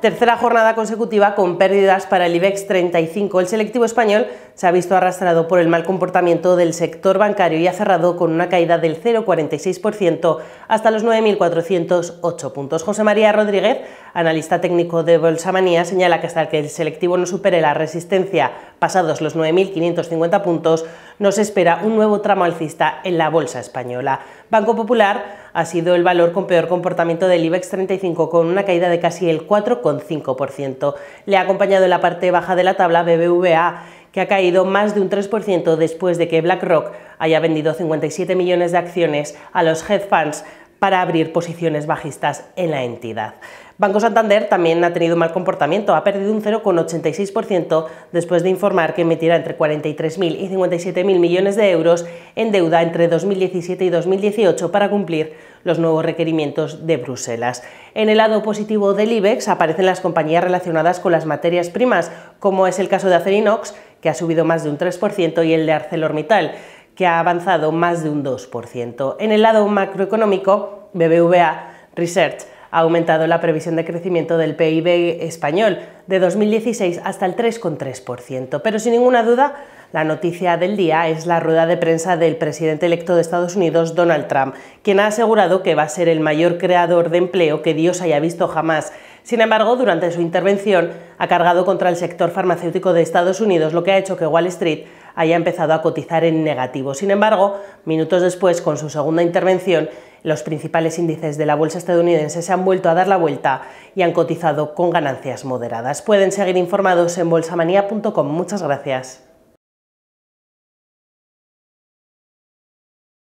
Tercera jornada consecutiva con pérdidas para el IBEX 35. El selectivo español se ha visto arrastrado por el mal comportamiento del sector bancario y ha cerrado con una caída del 0,46% hasta los 9.408 puntos. José María Rodríguez, analista técnico de Bolsamanía, señala que hasta que el selectivo no supere la resistencia pasados los 9.550 puntos, nos espera un nuevo tramo alcista en la bolsa española. Banco Popular ha sido el valor con peor comportamiento del IBEX 35, con una caída de casi el 4,5%. Le ha acompañado en la parte baja de la tabla BBVA, que ha caído más de un 3% después de que BlackRock haya vendido 57 millones de acciones a los hedge funds para abrir posiciones bajistas en la entidad. Banco Santander también ha tenido mal comportamiento, ha perdido un 0,86% después de informar que emitirá entre 43.000 y 57.000 millones de euros en deuda entre 2017 y 2018 para cumplir los nuevos requerimientos de Bruselas. En el lado positivo del IBEX aparecen las compañías relacionadas con las materias primas, como es el caso de Acerinox, que ha subido más de un 3%, y el de ArcelorMittal que ha avanzado más de un 2%. En el lado macroeconómico, BBVA Research ha aumentado la previsión de crecimiento del PIB español de 2016 hasta el 3,3%. Pero sin ninguna duda, la noticia del día es la rueda de prensa del presidente electo de Estados Unidos, Donald Trump, quien ha asegurado que va a ser el mayor creador de empleo que Dios haya visto jamás sin embargo, durante su intervención ha cargado contra el sector farmacéutico de Estados Unidos, lo que ha hecho que Wall Street haya empezado a cotizar en negativo. Sin embargo, minutos después, con su segunda intervención, los principales índices de la bolsa estadounidense se han vuelto a dar la vuelta y han cotizado con ganancias moderadas. Pueden seguir informados en bolsamanía.com. Muchas gracias.